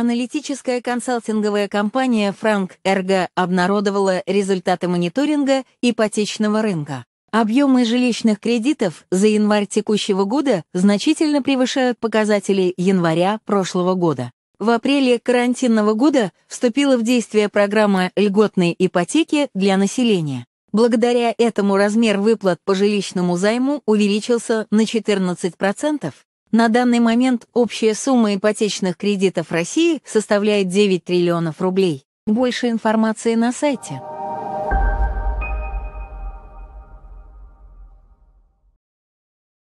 Аналитическая консалтинговая компания «Франк Эрго» обнародовала результаты мониторинга ипотечного рынка. Объемы жилищных кредитов за январь текущего года значительно превышают показатели января прошлого года. В апреле карантинного года вступила в действие программа льготной ипотеки для населения. Благодаря этому размер выплат по жилищному займу увеличился на 14%, на данный момент общая сумма ипотечных кредитов России составляет 9 триллионов рублей. Больше информации на сайте.